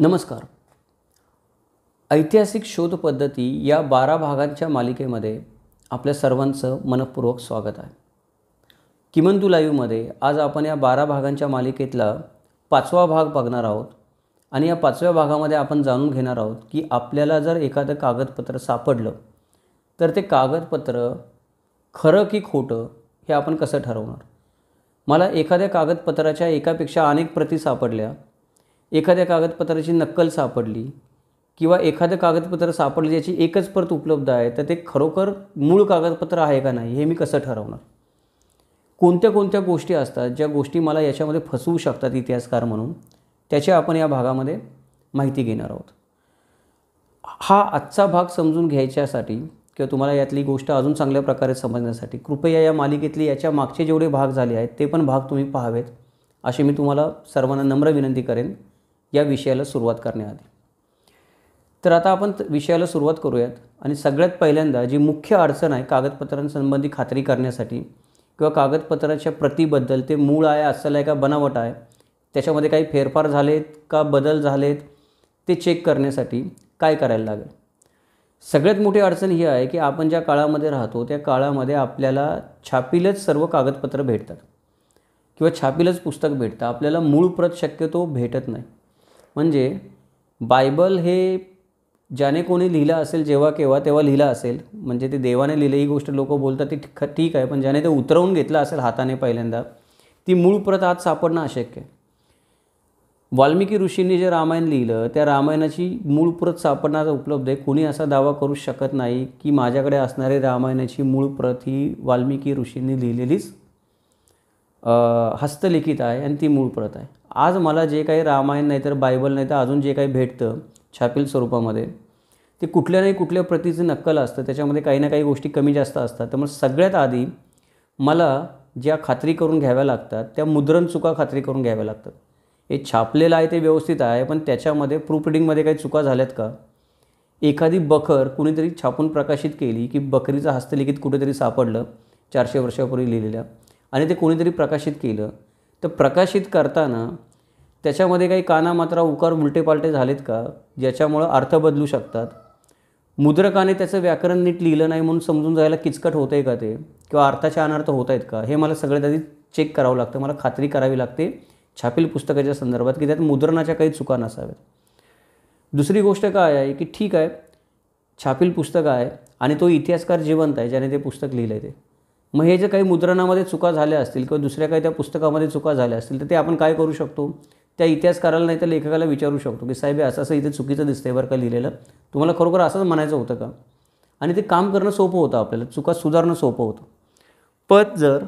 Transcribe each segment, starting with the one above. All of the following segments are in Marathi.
नमस्कार ऐतिहासिक शोध पद्धती या बारा भागांच्या मालिकेमध्ये आपल्या सर्वांचं मनपूर्वक स्वागत आहे किमंतू लाईव्हमध्ये आज आपण या बारा भागांच्या मालिकेतला पाचवा भाग बघणार आहोत आणि या पाचव्या भागामध्ये आपण जाणून घेणार आहोत की आपल्याला जर एखादं कागदपत्र सापडलं तर ते कागदपत्र खरं की खोटं हे आपण कसं ठरवणार मला एखाद्या कागदपत्राच्या एकापेक्षा अनेक प्रती सापडल्या एखाद्या कागदपत्राची नक्कल सापडली किंवा एखादं कागदपत्र सापडलं ज्याची एकच परत उपलब्ध आहे तर ते खरोखर मूळ कागदपत्र आहे का नाही हे मी कसं ठरवणार कोणत्या कोणत्या गोष्टी असतात ज्या गोष्टी मला याच्यामध्ये फसवू शकतात इतिहासकार म्हणून त्याची आपण या भागामध्ये माहिती घेणार आहोत हा आजचा भाग समजून घ्यायच्यासाठी किंवा तुम्हाला यातली गोष्ट अजून चांगल्या प्रकारे समजण्यासाठी कृपया या मालिकेतली याच्या मागचे जेवढे भाग झाले आहेत ते पण भाग तुम्ही पाहावेत अशी मी तुम्हाला सर्वांना नम्र विनंती करेन या विषयाला सुरुवात करण्याआधी तर आता आपण विषयाला सुरुवात करूयात आणि सगळ्यात पहिल्यांदा जी मुख्य अडचण आहे कागदपत्रांसंबंधी खात्री करण्यासाठी किंवा कागदपत्राच्या प्रतीबद्दल ते मूळ आहे असं आहे का बनावट आहे त्याच्यामध्ये काही फेरफार झालेत का बदल झालेत ते चेक करण्यासाठी काय करायला लागेल सगळ्यात मोठी अडचण ही आहे की आपण ज्या काळामध्ये राहतो त्या काळामध्ये आपल्याला छापीलच सर्व कागदपत्र भेटतात किंवा छापीलच पुस्तक भेटतं आपल्याला मूळ प्रत शक्यतो भेटत नाही म्हणजे बायबल हे ज्याने कोणी लिहिलं असेल जेव्हा केव्हा तेव्हा लिहिलं असेल म्हणजे ते देवाने लिहिलं ही गोष्ट लोक बोलतात ती ठीक आहे पण ज्याने ते उतरवून घेतलं असेल हाताने पहिल्यांदा ती मूळ प्रत आज सापडणं अशक्य आहे वाल्मिकी ऋषींनी जे रामायण लिहिलं त्या रामायणाची मूळ प्रत सापडणार उपलब्ध आहे कोणी असा दावा करू शकत नाही की माझ्याकडे असणारी रामायणाची मूळ प्रत ही वाल्मिकी ऋषींनी लिहिलेलीच हस्तलिखित आहे आणि ती मूळ प्रत आहे आज मला जे काही रामायण नाही तर बायबल नाही तर अजून जे काही भेटतं छापील स्वरूपामध्ये ते कुठल्या नाही कुठल्या प्रतीचं नक्कल असतं त्याच्यामध्ये काही ना काही गोष्टी कमी जास्त असतात त्यामुळे सगळ्यात आधी मला ज्या खात्री करून घ्याव्या लागतात त्या मुद्रण चुका खात्री करून घ्याव्या लागतात हे छापलेलं आहे ते व्यवस्थित आहे पण त्याच्यामध्ये प्रूफ रिडिंगमध्ये काही चुका झाल्यात का एखादी बखर कुणीतरी छापून प्रकाशित केली की बकरीचं हस्तलिखित कुठेतरी सापडलं चारशे वर्षापूर्वी लिहिलेलं आणि ते कोणीतरी प्रकाशित केलं तर प्रकाशित करताना त्याच्यामध्ये काही काना कानामात्रा उकार उलटेपालटे झालेत का ज्याच्यामुळं अर्थ बदलू शकतात मुद्रकाने त्याचं व्याकरण नीट लिहिलं नाही म्हणून समजून जायला किचकट होत आहे का ते किंवा अर्थाच्या अनर्थ होत आहेत का हे मला सगळ्यात आधी चेक करावं लागतं मला खात्री करावी लागते छापील पुस्तकाच्या संदर्भात की त्यात मुद्रणाच्या काही चुका नसाव्यात दुसरी गोष्ट काय आहे की ठीक आहे छापील पुस्तक आहे आणि तो इतिहासकार जिवंत आहे ज्याने ते पुस्तक लिहिलं आहे ते मग हे जे काही मुद्रणामध्ये चुका झाल्या असतील किंवा दुसऱ्या काही त्या पुस्तकामध्ये चुका झाल्या असतील तर ते आपण काय करू शकतो त्या इतिहासकाराला नाही तर लेखकाला विचारू शकतो की साहेब असं असं इथे चुकीचं दिसतंय बरं का लिहिलेलं तुम्हाला खरोखर असंच म्हणायचं होतं का आणि ते काम करणं सोपं होतं आपल्याला चुका सुधारणं सोपं होतं पण जर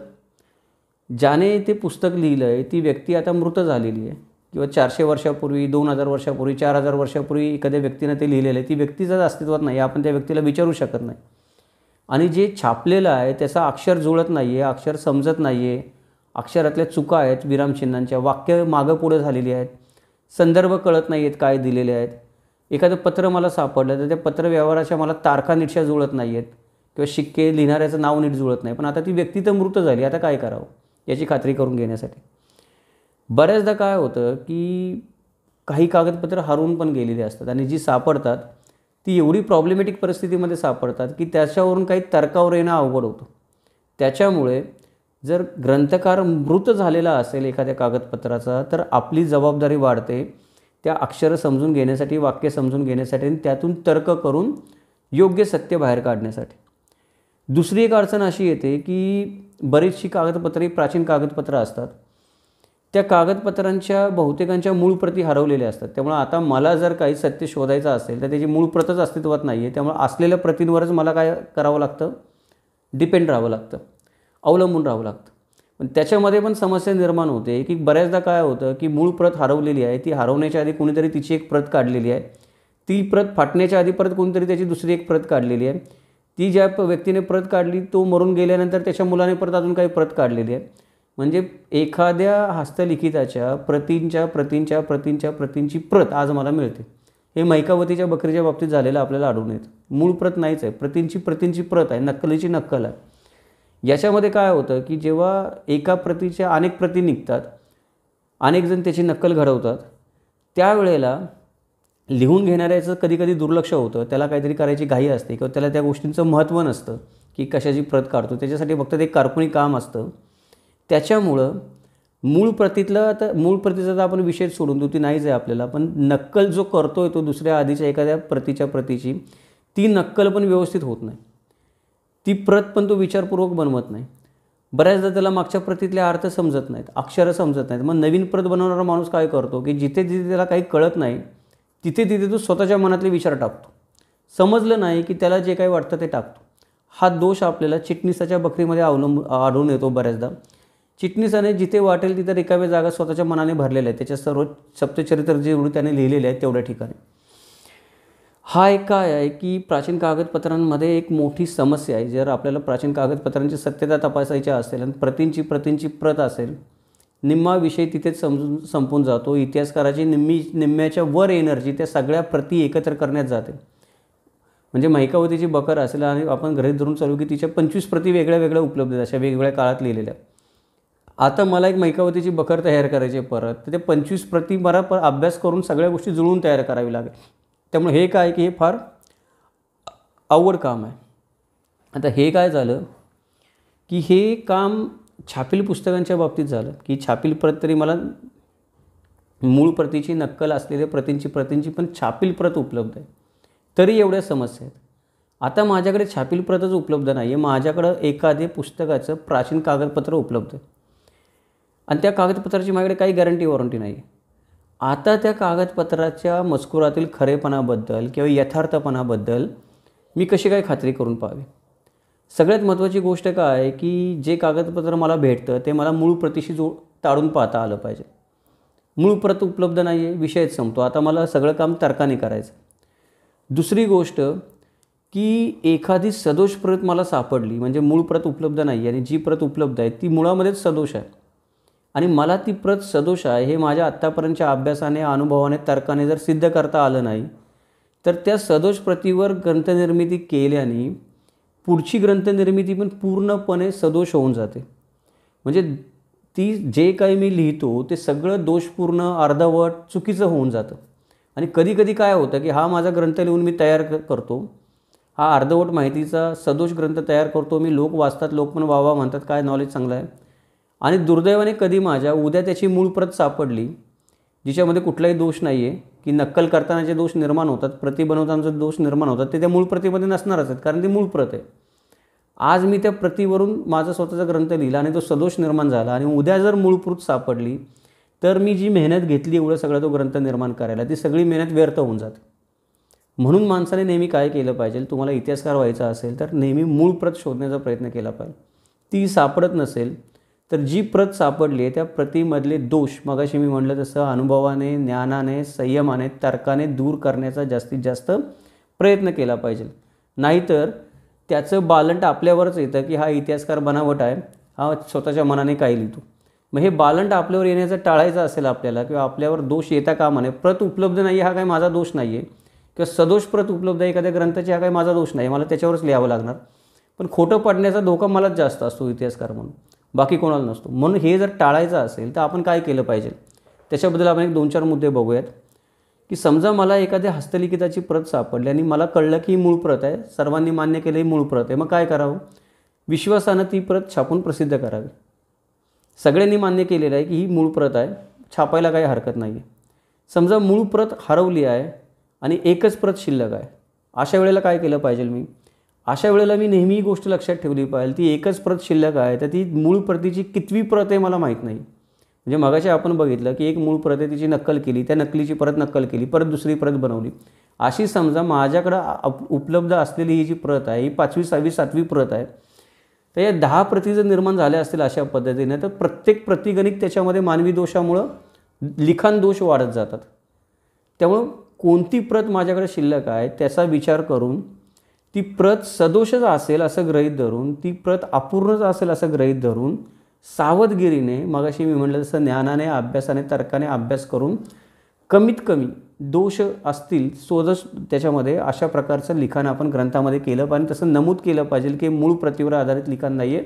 ज्याने ते पुस्तक लिहिलं आहे ती व्यक्ती आता मृत झालेली आहे किंवा चारशे वर्षापूर्वी दोन हजार वर्षापूर्वी चार हजार वर्षापूर्वी एखाद्या व्यक्तीनं ते लिहिलेलं आहे ती जर अस्तित्वात नाही आपण त्या व्यक्तीला विचारू शकत नाही आणि जे छापलेलं आहे त्याचा अक्षर जुळत नाही आहे अक्षर समजत नाही आहे अक्षरातल्या चुका आहेत विरामचिन्हांच्या वाक्य मागं पुढं झालेली आहेत संदर्भ कळत नाही आहेत काय दिलेले आहेत एखादं पत्र मला सापडलं तर त्या पत्र व्यवहाराच्या मला तारखा नीटशा जुळत नाही आहेत किंवा शिक्के लिहिणाऱ्याचं नाव नीट जुळत नाही पण आता ती व्यक्ती तर मृत झाली आता काय करावं याची खात्री करून घेण्यासाठी बऱ्याचदा काय होतं की काही कागदपत्र हरवून पण गेलेली असतात आणि जी सापडतात ती एवढी प्रॉब्लेमॅटिक परिस्थितीमध्ये सापडतात की त्याच्यावरून काही तर्कावर येणं अवघड होतं त्याच्यामुळे जर ग्रंथकार मृत झालेला असेल एखाद्या कागदपत्राचा तर आपली जबाबदारी वाढते त्या अक्षरं समजून घेण्यासाठी वाक्य समजून घेण्यासाठी आणि त्यातून तर्क करून योग्य सत्य बाहेर काढण्यासाठी दुसरी एक अडचण अशी येते की बरीचशी कागदपत्रे प्राचीन कागदपत्रं असतात त्या कागदपत्रांच्या बहुतेकांच्या मूळ प्रती हरवलेल्या असतात त्यामुळे आता मला जर काही सत्य शोधायचं असेल तर त्याची मूळ प्रतच अस्तित्वात नाही आहे त्यामुळे असलेल्या प्रतींवरच मला काय करावं लागतं डिपेंड राहावं लागतं अवलंबून राहावं लागतं पण त्याच्यामध्ये पण समस्या निर्माण होते की बऱ्याचदा काय होतं की मूळ प्रत हरवलेली आहे ती हरवण्याच्या आधी कोणीतरी तिची एक प्रत काढलेली आहे ती प्रत फाटण्याच्या आधी परत कोणीतरी त्याची दुसरी एक प्रत काढलेली आहे ती ज्या व्यक्तीने प्रत काढली तो मरून गेल्यानंतर त्याच्या मुलाने परत अजून काही प्रत काढलेली आहे म्हणजे एखाद्या हस्तलिखिताच्या प्रतींच्या प्रतींच्या प्रतींच्या प्रतींची प्रत आज मला मिळते हे मैकावतीच्या बकरीच्या बाबतीत झालेलं आपल्याला आढळून येतं मूळ प्रत नाहीच आहे प्रतींची प्रतींची प्रत आहे नक्कलीची नक्कल आहे याच्यामध्ये काय होतं की जेव्हा एका प्रतीच्या अनेक प्रती निघतात अनेकजण त्याची नक्कल घडवतात त्यावेळेला लिहून घेणाऱ्याचं कधीकधी दुर्लक्ष होतं त्याला काहीतरी करायची घाई असते किंवा त्याला त्या गोष्टींचं महत्त्व नसतं की कशाची प्रत काढतो त्याच्यासाठी फक्त ते कारकुणी काम असतं त्याच्यामुळं मूळ प्रतीतलं तर मूळ प्रतीचा तर आपण विषय सोडून देऊ ती नाहीच आहे आपल्याला पण नक्कल जो करतो आहे तो दुसऱ्या आधीच्या एखाद्या प्रतीच्या प्रतीची ती नक्कल पण व्यवस्थित होत नाही ती प्रत पण तो विचारपूर्वक बनवत नाही बऱ्याचदा त्याला मागच्या प्रतीतले अर्थ समजत नाहीत अक्षरं समजत नाहीत मग नवीन प्रत बनवणारा माणूस काय करतो की जिथे जिथे त्याला काही कळत नाही तिथे तिथे तो स्वतःच्या मनातले विचार टाकतो समजलं नाही की त्याला जे काही वाटतं ते टाकतो हा दोष आपल्याला चिटणीसाच्या बकरीमध्ये अवलंब आढळून येतो बऱ्याचदा चिटणीसाने जिथे वाटेल तिथे रिकाव्या जागा स्वतःच्या मनाने भरलेल्या आहेत त्याच्या सर्व सप्तचरित्र जे त्याने लिहिलेले आहेत तेवढ्या ठिकाणी हा एक काय आहे की प्राचीन कागदपत्रांमध्ये एक मोठी समस्या आहे जर आपल्याला प्राचीन कागदपत्रांची सत्यता तपासायची असेल आणि प्रतींची प्रतींची प्रत असेल निम्मा विषय तिथेच समजून संपून जातो इतिहासकाराची निम्मी निम्म्याच्या वर एनर्जी त्या सगळ्या प्रती एकत्र करण्यात जाते म्हणजे महिकावतीची बकर असेल आणि आपण घरी धरून चालू की तिच्या पंचवीस प्रती वेगळ्या वेगळ्या उपलब्ध आहेत अशा वेगवेगळ्या काळात लिहिलेल्या आता मला एक महिकावतीची बकर तयार करायची परत तर ते पंचवीस प्रती मला अभ्यास करून सगळ्या गोष्टी जुळून तयार करावी लागेल त्यामुळे हे काय की हे फार अवघड काम आहे आता हे काय झालं की हे काम छापील पुस्तकांच्या बाबतीत झालं की छापील प्रत तरी मला मूळ प्रतीची नक्कल असलेल्या प्रतींची प्रतींची पण छापील प्रत उपलब्ध आहे तरी एवढ्या समस्या आहेत आता माझ्याकडे छापील प्रतच उपलब्ध नाही आहे माझ्याकडं एखादे पुस्तकाचं प्राचीन कागदपत्र उपलब्ध आहे आणि त्या कागदपत्राची माझ्याकडे काही गॅरंटी वॉरंटी नाही आहे आता त्या कागदपत्राच्या मजकुरातील खरेपणाबद्दल किंवा यथार्थपणाबद्दल मी कशी काय खात्री करून पाहावी सगळ्यात महत्त्वाची गोष्ट काय आहे की जे कागदपत्र मला भेटतं ते मला मूळ प्रतीशी जो टाळून पाहता आलं पाहिजे मूळ प्रत उपलब्ध नाही आहे विषयच संपतो आता मला सगळं काम तर्काने करायचं दुसरी गोष्ट की एखादी सदोष प्रत मला सापडली म्हणजे मूळ प्रत उपलब्ध नाही आणि जी प्रत उपलब्ध आहे ती मुळामध्येच सदोष आहे आणि मला ती प्रत सदोष आहे हे माझ्या आत्तापर्यंतच्या अभ्यासाने अनुभवाने तर्काने जर सिद्ध करता आलं नाही तर त्या सदोष प्रतीवर ग्रंथनिर्मिती केल्याने पुढची ग्रंथनिर्मिती पण पूर्णपणे सदोष होऊन जाते म्हणजे ती जे काही मी लिहितो ते सगळं दोषपूर्ण अर्धवट चुकीचं होऊन जातं आणि कधी कधी काय होतं की हा माझा ग्रंथ लिहून मी तयार करतो हा अर्धवट माहितीचा सदोष ग्रंथ तयार करतो मी लोक वाचतात लोक पण वा म्हणतात काय नॉलेज चांगलं आहे आणि दुर्दैवाने कधी माझ्या उद्या त्याची मूळ प्रत सापडली जिच्यामध्ये कुठलाही दोष नाही आहे की नक्कल करताना जे दोष निर्माण होतात प्रति बनवताना दोष निर्माण होतात ते त्या मूळ प्रतीमध्ये नसणारच आहेत कारण ती मूळ प्रत आहे आज मी त्या प्रतीवरून माझा स्वतःचा ग्रंथ लिहिला आणि तो सदोष निर्माण झाला आणि उद्या जर मूळ प्रत सापडली तर मी जी मेहनत घेतली एवढं सगळा तो ग्रंथ निर्माण करायला ती सगळी मेहनत व्यर्थ होऊन जाते म्हणून माणसाने नेहमी काय केलं पाहिजे तुम्हाला इतिहासकार व्हायचा असेल तर नेहमी मूळ प्रत शोधण्याचा प्रयत्न केला पाहिजे ती सापडत नसेल तर जी प्रत सापडली आहे त्या प्रतीमधले दोष मगाशी मी म्हटलं तसं अनुभवाने ज्ञानाने संयमाने तर्काने दूर करण्याचा जास्तीत जास्त प्रयत्न केला पाहिजे नाहीतर त्याचं बालंट आपल्यावरच येतं की हा इतिहासकार बनावट आहे हा स्वतःच्या मनाने काय लिहितो मग हे बालंट आपल्यावर येण्याचं टाळायचं असेल आपल्याला किंवा आपल्यावर दोष येता कामा नये प्रत उपलब्ध नाही हा काही माझा दोष नाही आहे किंवा सदोष प्रत उपलब्ध आहे एखाद्या ग्रंथाची हा काही माझा दोष नाही मला त्याच्यावरच लिहावं लागणार पण खोटं पडण्याचा धोका मलाच जास्त असतो इतिहासकार म्हणून बाकी कोणाला नसतो म्हणून हे जर टाळायचं असेल तर आपण काय केलं पाहिजे त्याच्याबद्दल आपण एक दोन चार मुद्दे बघूयात की समजा मला एखाद्या हस्तलिखिताची प्रत सापडली आणि मला कळलं की ही मूळ प्रत आहे सर्वांनी मान्य केलं ही मूळ प्रत आहे मग काय करावं विश्वासानं ती प्रत छापून प्रसिद्ध करावी सगळ्यांनी मान्य केलेलं आहे की ही मूळ प्रत आहे छापायला काही हरकत नाही आहे समजा मूळ प्रत हरवली आहे आणि एकच प्रत शिल्लक आहे अशा वेळेला काय केलं पाहिजे मी अशा वेळेला मी नेहमी ही गोष्ट लक्षात ठेवली पाहिजे ती एकच प्रत शिल्लक आहे तर ती मूळ प्रतीची कितवी प्रत आहे मला माहीत नाही म्हणजे मगाशी आपण बघितलं की एक मूळ प्रत आहे तिची नक्कल केली त्या नक्कलीची परत नक्कल केली परत दुसरी प्रत बनवली अशी समजा माझ्याकडं उपलब्ध असलेली ही जी प्रत आहे ही पाचवी सहावी सातवी प्रत आहे तर या दहा प्रती जर निर्माण झाल्या असतील अशा पद्धतीने तर प्रत्येक प्रतिगणिक त्याच्यामध्ये मानवी दोषामुळं लिखाण दोष वाढत जातात त्यामुळं कोणती प्रत माझ्याकडे शिल्लक आहे त्याचा विचार करून ती प्रत सदोषच असेल असं ग्रहीत धरून ती प्रत अपूर्णच असेल असं ग्रहीत धरून सावधगिरीने मघाशी मी म्हटलं जसं ज्ञानाने अभ्यासाने तर्काने अभ्यास करून कमीत कमी दोष असतील सोजस त्याच्यामध्ये अशा प्रकारचं लिखाण आपण ग्रंथामध्ये केलं पाहिजे तसं नमूद केलं पाहिजे की मूळ प्रतीवर आधारित लिखाण नाही आहे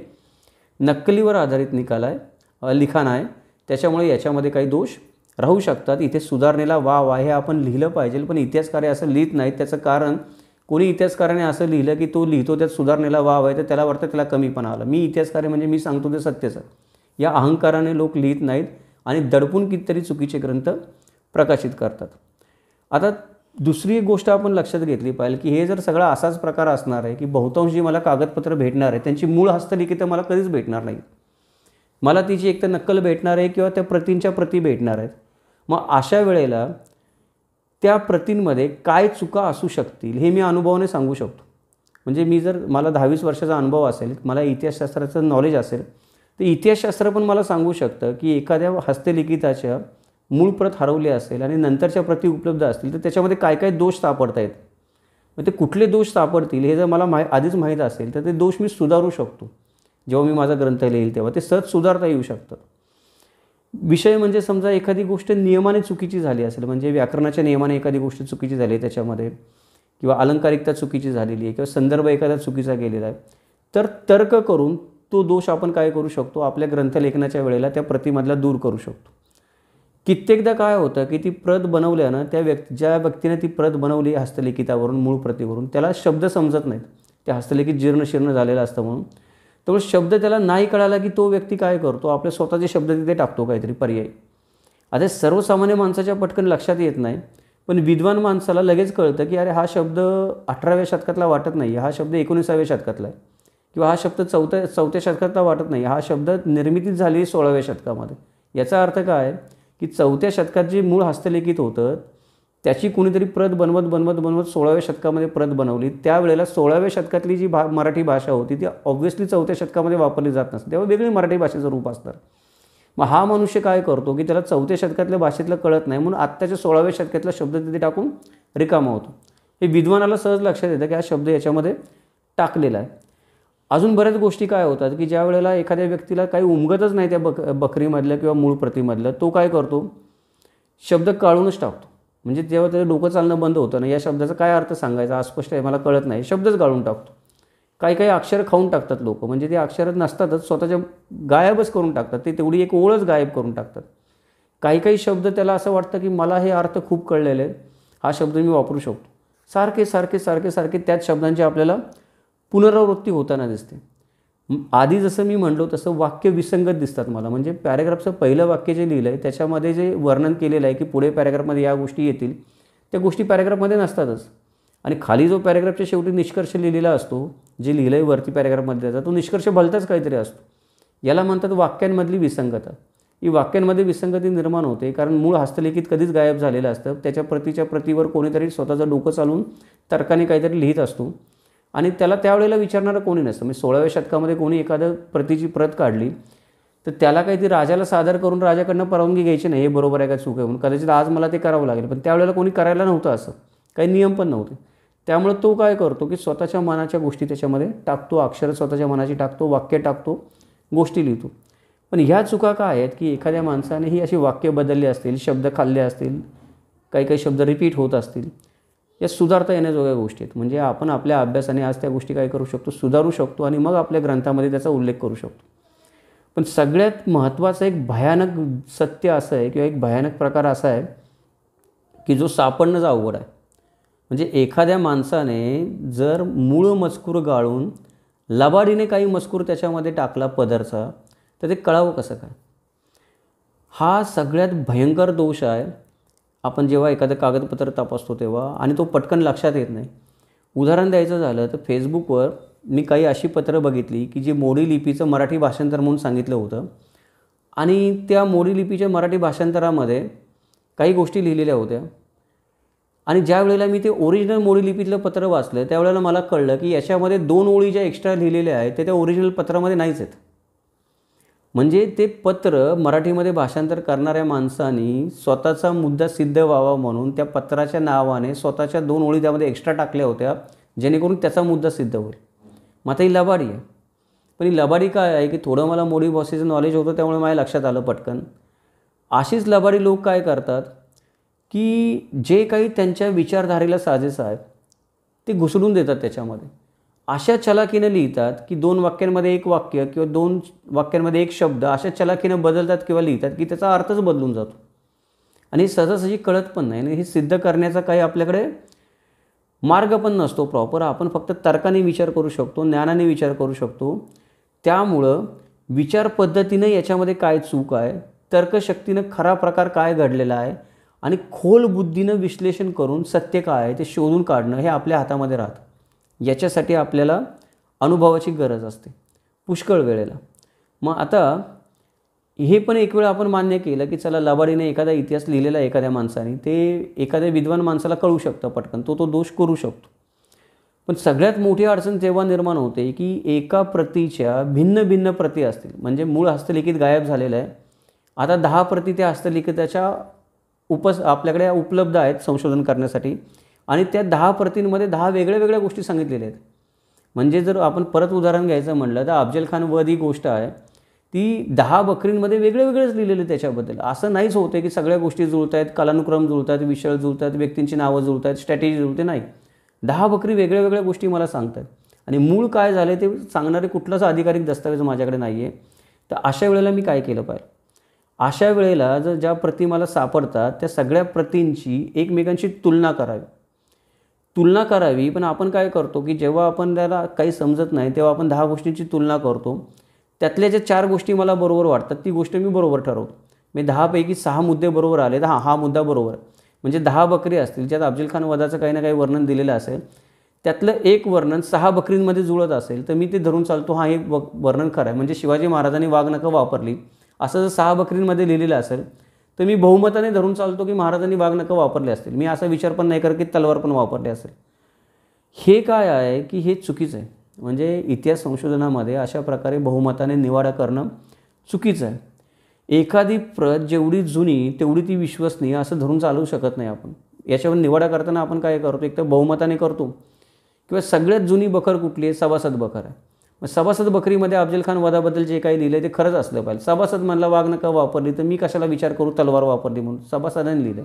नक्कलीवर आधारित निकाल आहे लिखाण आहे त्याच्यामुळे याच्यामध्ये काही दोष राहू शकतात इथे सुधारणेला वाव आहे हे आपण लिहिलं पाहिजे पण इतिहासकार्य असं लिहित नाहीत त्याचं कारण कोणी इतिहासकाराने असं लिहिलं की तो लिहितो त्यात सुधारणेला वाव आहे तर त्याला वाटतं त्याला कमीपणा आला मी इतिहासकार म्हणजे मी सांगतो ते सत्यच या अहंकाराने लोक लिहित नाहीत आणि दडपून कितीतरी चुकीचे ग्रंथ प्रकाशित करतात आता दुसरी एक गोष्ट आपण लक्षात घेतली पाहिजे की हे जर सगळा असाच प्रकार असणार आहे की बहुतांश जी मला कागदपत्र भेटणार आहे त्यांची मूळ हस्तलिखित मला कधीच भेटणार नाही मला तिची एक तर नक्कल भेटणार आहे किंवा त्या प्रतींच्या प्रती भेटणार आहेत मग अशा वेळेला त्या प्रतींमध्ये काय चुका असू शकतील हे मी अनुभवाने सांगू शकतो म्हणजे मी जर मला दहावीस वर्षाचा अनुभव असेल मला इतिहासशास्त्राचं नॉलेज असेल तर इतिहासशास्त्र पण मला सांगू शकतं की एखाद्या हस्तलिखिताच्या मूळ प्रत हरवली असेल आणि नंतरच्या प्रती उपलब्ध असतील तर त्याच्यामध्ये काय काय दोष सापडता आहेत मग ते कुठले दोष सापडतील हे जर मला माहि आधीच माहीत असेल तर ते दोष मी सुधारू शकतो जेव्हा मी माझा ग्रंथ लिहिल तेव्हा ते सहज सुधारता येऊ शकतं विषय म्हणजे समजा एखादी गोष्ट नियमाने चुकीची झाली असेल म्हणजे व्याकरणाच्या नियमाने एखादी गोष्ट चुकीची झाली आहे त्याच्यामध्ये किंवा अलंकारिकता चुकीची झालेली आहे किंवा संदर्भ एखादा चुकीचा गेलेला आहे तर तर्क करून तो दोष आपण काय करू शकतो आपल्या ग्रंथलेखनाच्या वेळेला त्या प्रतिमधला दूर करू शकतो कित्येकदा काय होतं की ती प्रत बनवल्यानं त्या व्यक्ती ज्या व्यक्तीने ती प्रत बनवली हस्तलिखितावरून मूळ प्रतीवरून त्याला शब्द समजत नाहीत ते हस्तलिखित जीर्णशीर्ण झालेलं असतं म्हणून त्यामुळे शब्द त्याला नाही कळाला की तो व्यक्ती काय करतो आपले स्वतःचे शब्द तिथे टाकतो काहीतरी पर्याय आता सर्वसामान्य माणसाच्या पटकन लक्षात येत नाही पण विद्वान माणसाला लगेच कळतं की अरे हा शब्द अठराव्या शतकातला वाटत नाही हा शब्द एकोणीसाव्या शतकातला आहे किंवा हा शब्द चौथ्या चौथ्या शतकातला वाटत नाही हा शब्द निर्मितीत झाली सोळाव्या शतकामध्ये याचा अर्थ काय की चौथ्या शतकात जे मूळ हस्तलिखित होतं त्याची कुणीतरी प्रत बनवत बनवत बनवत सोळाव्या शतकामध्ये प्रत बनवली त्यावेळेला सोळाव्या शतकातली जी भा मराठी भाषा होती ती ऑब्व्हियसली चौथ्या शतकामध्ये वापरली जात नसते तेव्हा वेगळी मराठी भाषेचं रूप असतं मग हा मनुष्य काय करतो की त्याला चौथ्या शतकातल्या भाषेतलं कळत नाही म्हणून आत्ताच्या सोळाव्या शतकातला शब्द तिथे टाकून रिकामा होतो हे विद्वानाला सहज लक्षात येतं की हा शब्द याच्यामध्ये टाकलेला आहे अजून बऱ्याच गोष्टी काय होतात की ज्या वेळेला एखाद्या व्यक्तीला काही उमगतच नाही त्या बक बकरीमधलं किंवा मूळ प्रतीमधलं तो काय करतो शब्द काढूनच टाकतो म्हणजे जेव्हा त्याचं डोकं चालणं बंद होतं ना या शब्दाचा काय अर्थ सांगायचा अस्पष्ट आहे मला कळत नाही शब्दच गाळून टाकतो काही काही अक्षर खाऊन टाकतात लोक म्हणजे ते अक्षरच नसतातच स्वतःच्या गायबच करून टाकतात ते तेवढी एक ओळच गायब करून टाकतात काही काही शब्द त्याला असं वाटतं की मला हे अर्थ खूप कळलेले आहेत हा शब्द मी वापरू शकतो सारखे सारखे सारखे सारखे त्याच शब्दांची आपल्याला पुनरावृत्ती होताना दिसते आधी जसं मी म्हणलो तसं वाक्य विसंगत दिसतात मला म्हणजे पॅरेग्राफचं पहिलं वाक्य जे लिहिलं आहे त्याच्यामध्ये जे वर्णन केलेलं आहे की पुढे पॅरेग्राफमध्ये या गोष्टी येतील त्या गोष्टी पॅरेग्राफमध्ये नसतातच आणि खाली जो पॅरेग्राफच्या शेवटी निष्कर्ष लिहिलेला असतो जे लिहिलं आहे वरती पॅरेग्राफमध्ये त्याचा तो निष्कर्ष भलताच काहीतरी असतो याला म्हणतात वाक्यांमधली विसंगता ही वाक्यांमध्ये विसंगती निर्माण होते कारण मूळ हस्तलिखित कधीच गायब झालेलं असतं त्याच्या प्रतीच्या प्रतीवर कोणीतरी स्वतःचं डोकं चालून तर्काने काहीतरी लिहित असतो आणि त्याला त्यावेळेला विचारणारं कोणी नसतं म्हणजे सोळाव्या शतकामध्ये कोणी एखादं प्रतीची प्रत काढली तर त्याला काही ती राजाला सादर करून राजाकडनं परवानगी घ्यायची नाही हे बरोबर आहे का चूक आहे म्हणून कदाचित आज मला ते करावं लागेल पण त्यावेळेला कोणी करायला नव्हतं असं काही नियम पण नव्हते त्यामुळे तो काय करतो की स्वतःच्या मनाच्या गोष्टी त्याच्यामध्ये टाकतो अक्षर स्वतःच्या मनाची टाकतो वाक्य टाकतो गोष्टी लिहितो पण ह्या चुका काय आहेत की एखाद्या माणसाने ही अशी वाक्य बदलली असतील शब्द खाल्ले असतील काही काही शब्द रिपीट होत असतील या सुधारता येण्याजोग्या गोष्टी आहेत म्हणजे आपण आपल्या अभ्यासाने आज त्या गोष्टी काय करू शकतो सुधारू शकतो आणि मग आपल्या ग्रंथामध्ये त्याचा उल्लेख करू शकतो पण सगळ्यात महत्त्वाचं एक भयानक सत्य असं आहे किंवा एक भयानक प्रकार असा आहे की जो सापडणंच अवघड आहे म्हणजे एखाद्या माणसाने जर मूळ मजकूर गाळून लबाडीने काही मजकूर त्याच्यामध्ये टाकला पदरचा तर ते कळावं कसं काय हा सगळ्यात भयंकर दोष आहे आपण जेव्हा एखादं कागदपत्र तपासतो तेव्हा आणि तो पटकन लक्षात येत नाही उदाहरण द्यायचं झालं तर फेसबुकवर मी काही अशी पत्रं बघितली की जे मोडी लिपीचं मराठी भाषांतर म्हणून सांगितलं होतं आणि त्या मोडी लिपीच्या मराठी भाषांतरामध्ये काही गोष्टी लिहिलेल्या होत्या आणि ज्या वेळेला मी ते ओरिजिनल मोडी लिपीतलं पत्र वाचलं त्यावेळेला मला कळलं की याच्यामध्ये दोन ओळी ज्या एक्स्ट्रा लिहिलेल्या आहेत ते त्या ओरिजिनल पत्रामध्ये नाहीच आहेत म्हणजे ते पत्र मराठीमध्ये भाषांतर करणाऱ्या माणसांनी स्वतःचा मुद्दा सिद्ध व्हावा म्हणून त्या पत्राच्या नावाने स्वतःच्या दोन ओळी त्यामध्ये एक्स्ट्रा टाकल्या होत्या जेणेकरून त्याचा मुद्दा सिद्ध होईल मग आता ही लबाडी आहे पण ही लबाडी काय आहे की थोडं मला मोडी भाषेचं नॉलेज होतं त्यामुळे माझ्या लक्षात आलं पटकन अशीच लबाडी लोक काय करतात की जे काही त्यांच्या विचारधारेला साजेस आहे ते घुसडून देतात त्याच्यामध्ये अशा चलाखीनं लिहितात की दोन वाक्यांमध्ये एक वाक्य किंवा दोन वाक्यांमध्ये एक शब्द अशा चलाखीनं बदलतात किंवा लिहितात की त्याचा अर्थच बदलून जातो आणि सहजासहजी कळत पण नाही आणि हे सिद्ध करण्याचा काही आपल्याकडे मार्ग पण नसतो प्रॉपर आपण फक्त तर्काने विचार करू शकतो ज्ञानाने विचार करू शकतो त्यामुळं विचार पद्धतीनं याच्यामध्ये काय चूक आहे तर्कशक्तीनं खरा प्रकार काय घडलेला आहे आणि खोल बुद्धीनं विश्लेषण करून सत्य काय आहे ते शोधून काढणं हे आपल्या हातामध्ये राहतं याच्यासाठी आपल्याला अनुभवाची गरज असते पुष्कळ वेळेला मग आता हे पण एक वेळ आपण मान्य केलं की चला लबाडीने एखादा इतिहास लिहिलेला एखाद्या माणसाने ते एखाद्या विद्वान माणसाला कळू शकतं पटकन तो तो दोष करू शकतो पण सगळ्यात मोठी अडचण तेव्हा निर्माण होते की एका प्रतीच्या भिन्न भिन्न प्रती असतील म्हणजे मूळ हस्तलिखित गायब झालेलं आहे आता दहा प्रती त्या हस्तलिखिताच्या उपस आपल्याकडे उपलब्ध आहेत संशोधन करण्यासाठी आणि त्या दहा प्रतींमध्ये दहा वेगळ्या वेगळ्या गोष्टी सांगितलेल्या आहेत म्हणजे जर आपण परत उदाहरण घ्यायचं म्हटलं तर अफजल खान वध ही गोष्ट आहे ती दहा बकरींमध्ये वेगळे वेगळेच लिहिलेले त्याच्याबद्दल असं नाहीच होतं की सगळ्या गोष्टी जुळत आहेत कालानुक्रम जुळत आहेत विषय जुळत आहेत व्यक्तींची नावं जुळत आहेत स्ट्रॅटेजी जुळते नाही दहा बकरी वेगळ्या वेगळ्या गोष्टी मला सांगतात आणि मूळ काय झाले ते सांगणारे कुठलाच अधिकारिक दस्तावेज माझ्याकडे नाही आहे तर अशा वेळेला मी काय केलं पाहिजे अशा वेळेला जर ज्या प्रती मला सापडतात त्या सगळ्या प्रतींची एकमेकांशी तुलना करावी तुलना करावी पण आपण काय करतो की जेव्हा आपण त्याला काही समजत नाही तेव्हा आपण दहा गोष्टींची तुलना करतो त्यातल्या ज्या चार गोष्टी मला बरोबर वाटतात ती गोष्ट मी बरोबर ठरवतो मी दहापैकी सहा मुद्दे बरोबर आले तर हा मुद्दा बरोबर म्हणजे दहा बकरी असतील ज्यात अफजल खान वधाचं काही ना काही वर्णन दिलेलं असेल त्यातलं एक वर्णन सहा बकरींमध्ये जुळत असेल तर मी ते धरून चालतो हा एक वर्णन खरं आहे म्हणजे शिवाजी महाराजांनी वाघ नका वापरली असं जर सहा बकरींमध्ये लिहिलेलं असेल तर मी बहुमताने धरून चालतो की महाराजांनी नका वापरले असतील मी असा विचार पण नाही करत की तलवार पण वापरले असेल हे काय आहे की हे चुकीचं आहे म्हणजे इतिहास संशोधनामध्ये अशा प्रकारे बहुमताने निवाडा करणं चुकीचं आहे एखादी प्रत जेवढी जुनी तेवढी ती विश्वसनीय असं धरून चालवू शकत नाही आपण याच्यावर निवाडा करताना आपण काय करतो एक तर बहुमताने करतो किंवा सगळ्यात जुनी बखर कुठली आहे सभासद बखर आहे मग सभासद बकरीमध्ये अफजल खान वधाबद्दल जे काही लिहिलं आहे ते खरंच असलं पाहिजे सभासद म्हणला वाघ नका वापरली तर मी कशाला विचार करू तलवार वापरली म्हणून सभासदाने लिहिलं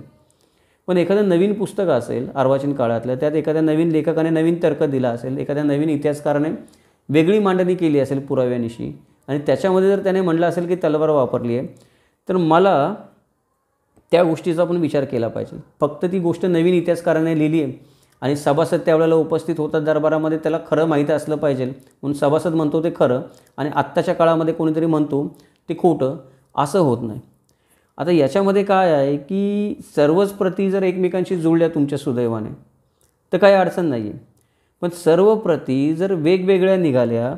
पण एखादं नवीन पुस्तक असेल अर्वाचीन काळातलं त्यात एखाद्या नवीन लेखकाने नवीन तर्क दिला असेल एखाद्या नवीन इतिहासकाराने वेगळी मांडणी केली असेल पुराव्यानिशी आणि त्याच्यामध्ये जर त्याने म्हटलं असेल की तलवार वापरली आहे तर मला त्या गोष्टीचा पण विचार केला पाहिजे फक्त ती गोष्ट नवीन इतिहासकाराने लिहिली आहे आणि सभासद त्यावेळेला उपस्थित होतात दरबारामध्ये त्याला खरं माहीत असलं पाहिजे म्हणून सभासद म्हणतो ते खरं आणि आत्ताच्या काळामध्ये कोणीतरी म्हणतो ते खोटं असं होत नाही आता याच्यामध्ये काय आहे की सर्वच प्रती जर एकमेकांशी जुळल्या तुमच्या सुदैवाने तर काही अडचण नाही आहे पण सर्व प्रती जर वेगवेगळ्या निघाल्या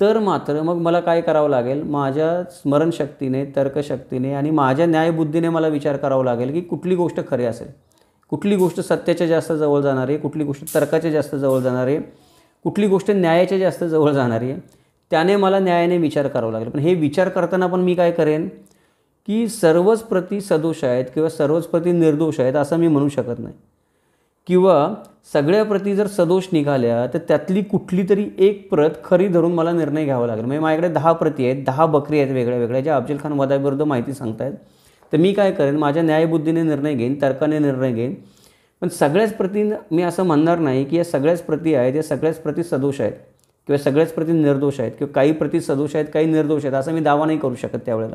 तर मात्र मग मला काय करावं लागेल माझ्या स्मरणशक्तीने तर्कशक्तीने आणि माझ्या न्यायबुद्धीने मला विचार करावा लागेल की कुठली गोष्ट खरी असेल कुठली गोष्ट सत्याच्या जास्त जवळ जाणार आहे कुठली गोष्ट तर्काच्या जास्त जवळ जाणार आहे कुठली गोष्ट न्यायाच्या जास्त जवळ जाणार आहे त्याने मला न्यायाने विचार करावा लागेल पण हे विचार करताना पण मी काय करेन की सर्वच प्रती सदोष आहेत किंवा सर्वच प्रती निर्दोष आहेत असं मी म्हणू शकत नाही किंवा सगळ्या प्रती जर सदोष निघाल्या तर त्यातली कुठली तरी एक प्रत खरी धरून मला निर्णय घ्यावा लागेल म्हणजे माझ्याकडे दहा प्रती आहेत दहा बकरी आहेत वेगळ्या वेगळ्या ज्या अफजल खान वादाविरुद्ध माहिती सांगतायत तर मी काय करेन माझ्या न्यायबुद्धीने निर्णय घेईन तर्काने निर्णय घेईन पण सगळ्याच प्रती मी असं म्हणणार नाही की या सगळ्याच प्रती आहेत या सगळ्याच प्रती सदोष आहेत किंवा सगळ्याच प्रती निर्दोष आहेत किंवा काही प्रती सदोष आहेत काही निर्दोष आहेत असा मी दावा नाही करू शकत त्यावेळेला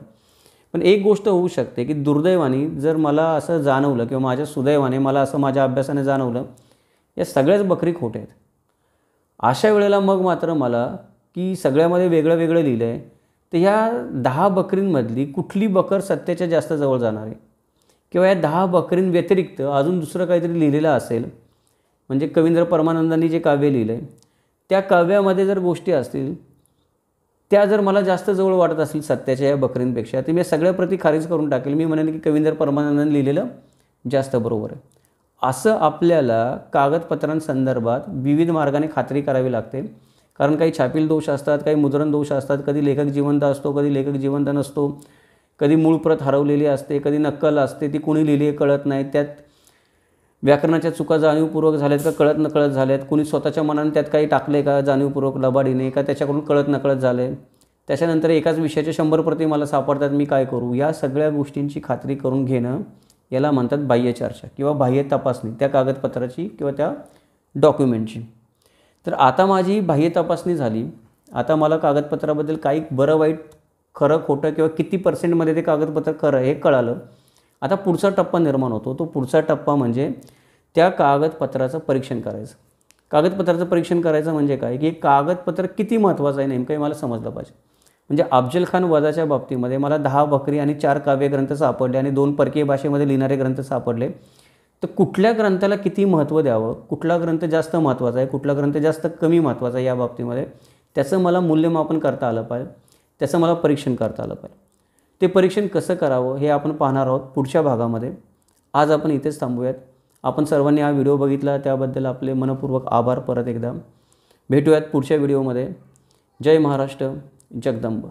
पण एक गोष्ट होऊ शकते की दुर्दैवाने जर मला असं जाणवलं किंवा माझ्या सुदैवाने मला असं माझ्या अभ्यासाने जाणवलं या सगळ्याच बकरी खोट आहेत अशा वेळेला मग मात्र मला की सगळ्यामध्ये वेगळं वेगळं लिहिलं आहे तर या दहा बकरींमधली कुठली बकर सत्याच्या जास्त जवळ जाणार आहे किंवा या दहा व्यतिरिक्त अजून दुसरं काहीतरी लिहिलेलं असेल म्हणजे कवींद्र परमानंदांनी जे काव्य लिहिलं आहे त्या काव्यामध्ये जर गोष्टी असतील त्या जर मला जास्त जवळ वाटत असतील सत्याच्या या बकरींपेक्षा तर मी सगळ्या प्रती खारीज करून टाकेल मी म्हणेन की कवींद्र परमानंदांनी लिहिलेलं जास्त बरोबर आहे असं आपल्याला कागदपत्रांसंदर्भात विविध मार्गाने खात्री करावी लागते कारण काही छापील दोष असतात काही मुद्रण दोष असतात कधी लेखक जिवंत असतो कधी लेखक जिवंत नसतो कधी मूळ प्रत हरवलेली असते कधी नक्कल असते ती कुणी लिहिली आहे कळत नाही त्यात व्याकरणाच्या चुका जाणीवपूर्वक झाल्यात का कळत नकळत झाल्यात कुणी स्वतःच्या मनाने त्यात काही टाकले का जाणीवपूर्वक लबाडीने का त्याच्याकडून कळत नकळत झाले त्याच्यानंतर एकाच विषयाचे शंभर प्रती मला सापडतात मी काय करू या सगळ्या गोष्टींची खात्री करून घेणं याला म्हणतात बाह्य चर्चा किंवा बाह्य तपासणी त्या कागदपत्राची किंवा त्या डॉक्युमेंटची तर आता माझी बाह्य तपासणी झाली आता मला कागदपत्राबद्दल काही बरं वाईट खरं खोटं किंवा किती पर्सेंटमध्ये ते कागदपत्र खरं हे कळालं आता पुढचा टप्पा निर्माण होतो तो पुढचा टप्पा म्हणजे त्या कागदपत्राचं परीक्षण करायचं कागदपत्राचं परीक्षण करायचं म्हणजे काय की कागदपत्र किती महत्त्वाचं आहे नेमकं हे मला समजलं पाहिजे म्हणजे अफजल खान वजाच्या बाबतीमध्ये मला दहा बकरी आणि चार काव्यग्रंथ सापडले आणि दोन परकीय भाषेमध्ये लिहिणारे ग्रंथ सापडले तर कुठल्या ग्रंथाला किती महत्त्व द्यावं कुठला ग्रंथ जास्त महत्त्वाचा आहे कुठला ग्रंथ जास्त कमी महत्त्वाचा आहे या बाबतीमध्ये त्याचं मला मूल्यमापन करता आलं पाहिजे त्याचं मला परीक्षण करता आलं पाहिजे ते परीक्षण कसं करावं हे आपण पाहणार आहोत पुढच्या भागामध्ये आज आपण इथेच थांबूयात आपण सर्वांनी हा व्हिडिओ बघितला त्याबद्दल आपले मनपूर्वक आभार परत एकदा भेटूयात पुढच्या व्हिडिओमध्ये जय महाराष्ट्र जगदंब